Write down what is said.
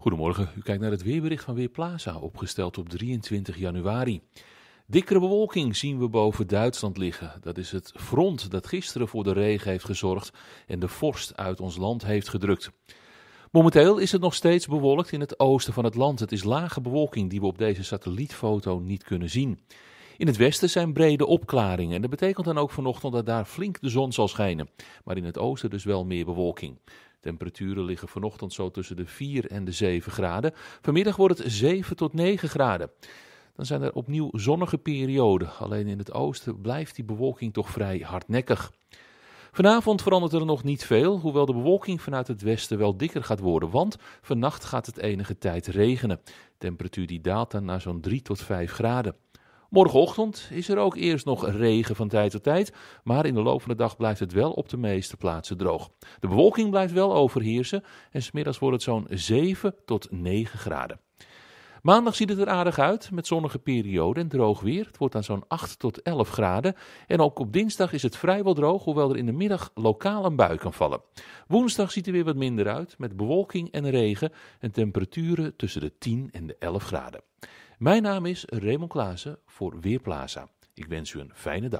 Goedemorgen, u kijkt naar het weerbericht van Weerplaza, opgesteld op 23 januari. Dikkere bewolking zien we boven Duitsland liggen. Dat is het front dat gisteren voor de regen heeft gezorgd en de vorst uit ons land heeft gedrukt. Momenteel is het nog steeds bewolkt in het oosten van het land. Het is lage bewolking die we op deze satellietfoto niet kunnen zien. In het westen zijn brede opklaringen en dat betekent dan ook vanochtend dat daar flink de zon zal schijnen. Maar in het oosten dus wel meer bewolking. Temperaturen liggen vanochtend zo tussen de 4 en de 7 graden. Vanmiddag wordt het 7 tot 9 graden. Dan zijn er opnieuw zonnige perioden. Alleen in het oosten blijft die bewolking toch vrij hardnekkig. Vanavond verandert er nog niet veel, hoewel de bewolking vanuit het westen wel dikker gaat worden, want vannacht gaat het enige tijd regenen. temperatuur die daalt dan naar zo'n 3 tot 5 graden. Morgenochtend is er ook eerst nog regen van tijd tot tijd, maar in de loop van de dag blijft het wel op de meeste plaatsen droog. De bewolking blijft wel overheersen en smiddags wordt het zo'n 7 tot 9 graden. Maandag ziet het er aardig uit, met zonnige periode en droog weer. Het wordt dan zo'n 8 tot 11 graden. En ook op dinsdag is het vrijwel droog, hoewel er in de middag lokaal een bui kan vallen. Woensdag ziet er weer wat minder uit, met bewolking en regen en temperaturen tussen de 10 en de 11 graden. Mijn naam is Raymond Klaassen voor Weerplaza. Ik wens u een fijne dag.